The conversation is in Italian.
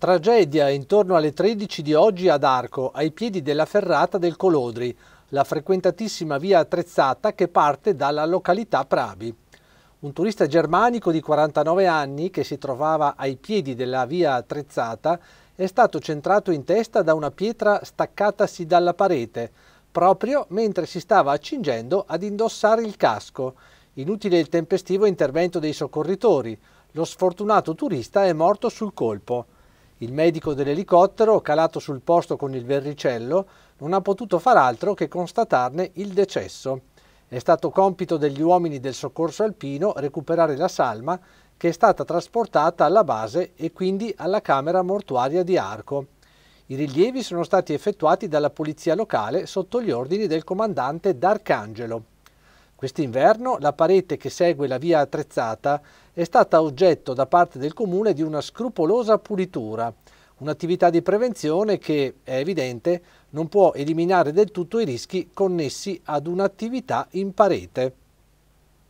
Tragedia intorno alle 13 di oggi ad Arco, ai piedi della ferrata del Colodri, la frequentatissima via attrezzata che parte dalla località Prabi. Un turista germanico di 49 anni che si trovava ai piedi della via attrezzata è stato centrato in testa da una pietra staccatasi dalla parete, proprio mentre si stava accingendo ad indossare il casco. Inutile il tempestivo intervento dei soccorritori. Lo sfortunato turista è morto sul colpo. Il medico dell'elicottero, calato sul posto con il verricello, non ha potuto far altro che constatarne il decesso. È stato compito degli uomini del soccorso alpino recuperare la salma che è stata trasportata alla base e quindi alla camera mortuaria di Arco. I rilievi sono stati effettuati dalla polizia locale sotto gli ordini del comandante D'Arcangelo. Quest'inverno la parete che segue la via attrezzata è stata oggetto da parte del comune di una scrupolosa pulitura, un'attività di prevenzione che, è evidente, non può eliminare del tutto i rischi connessi ad un'attività in parete.